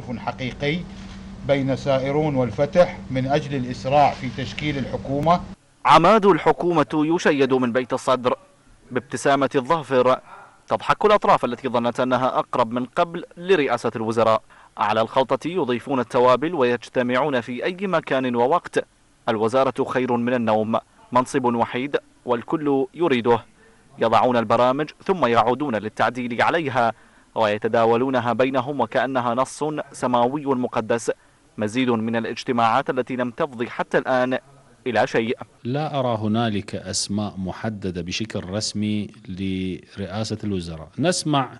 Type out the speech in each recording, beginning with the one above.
تحالف حقيقي بين سائرون والفتح من أجل الإسراع في تشكيل الحكومة عماد الحكومة يشيد من بيت الصدر بابتسامة الظافر تضحك الأطراف التي ظنت أنها أقرب من قبل لرئاسة الوزراء على الخلطة يضيفون التوابل ويجتمعون في أي مكان ووقت الوزارة خير من النوم منصب وحيد والكل يريده يضعون البرامج ثم يعودون للتعديل عليها ويتداولونها بينهم وكأنها نص سماوي مقدس مزيد من الاجتماعات التي لم تفضي حتى الآن إلى شيء لا أرى هنالك أسماء محددة بشكل رسمي لرئاسة الوزراء نسمع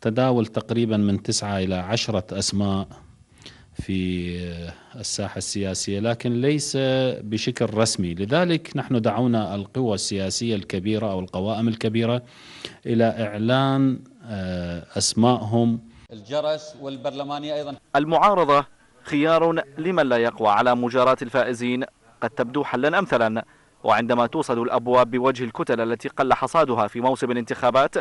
تداول تقريبا من تسعة إلى عشرة أسماء في الساحة السياسية لكن ليس بشكل رسمي لذلك نحن دعونا القوى السياسية الكبيرة أو القوائم الكبيرة إلى إعلان آه، أسمائهم الجرس والبرلمانية أيضا المعارضة خيار لمن لا يقوى على مجاراة الفائزين قد تبدو حلا أمثلا وعندما توصد الأبواب بوجه الكتل التي قل حصادها في موسم الانتخابات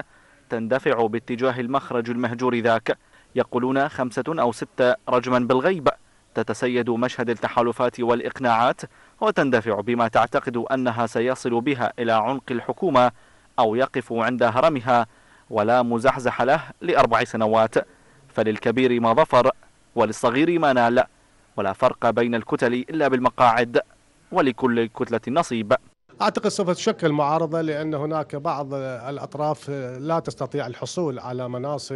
تندفع باتجاه المخرج المهجور ذاك يقولون خمسة أو ستة رجما بالغيب تتسيد مشهد التحالفات والإقناعات وتندفع بما تعتقد أنها سيصل بها إلى عنق الحكومة أو يقف عند هرمها ولا مزحزح له لأربع سنوات فللكبير ما ظفر وللصغير ما نال ولا فرق بين الكتل إلا بالمقاعد ولكل كتلة نصيب اعتقد سوف تشكل معارضه لان هناك بعض الاطراف لا تستطيع الحصول على مناصب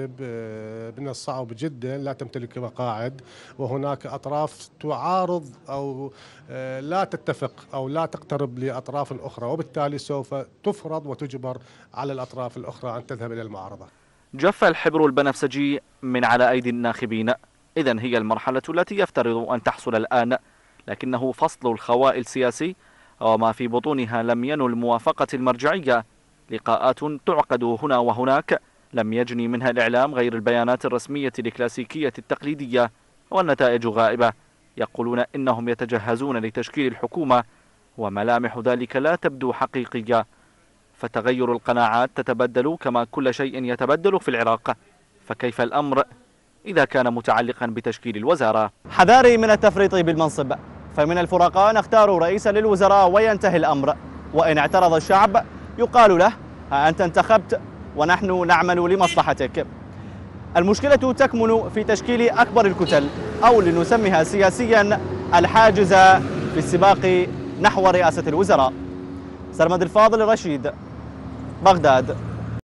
من آه، الصعب جدا لا تمتلك مقاعد وهناك اطراف تعارض او آه، لا تتفق او لا تقترب لاطراف اخرى وبالتالي سوف تفرض وتجبر على الاطراف الاخرى ان تذهب الى المعارضه. جف الحبر البنفسجي من على ايدي الناخبين، اذا هي المرحله التي يفترض ان تحصل الان لكنه فصل الخواء السياسي وما في بطونها لم ينل موافقة المرجعية لقاءات تعقد هنا وهناك لم يجني منها الإعلام غير البيانات الرسمية الكلاسيكية التقليدية والنتائج غائبة يقولون إنهم يتجهزون لتشكيل الحكومة وملامح ذلك لا تبدو حقيقية فتغير القناعات تتبدل كما كل شيء يتبدل في العراق فكيف الأمر إذا كان متعلقا بتشكيل الوزارة حذاري من التفريط بالمنصب فمن الفرقاء نختار رئيسا للوزراء وينتهي الأمر وإن اعترض الشعب يقال له ها أنت انتخبت ونحن نعمل لمصلحتك المشكلة تكمن في تشكيل أكبر الكتل أو لنسميها سياسيا الحاجز في السباق نحو رئاسة الوزراء سرمد الفاضل الرشيد بغداد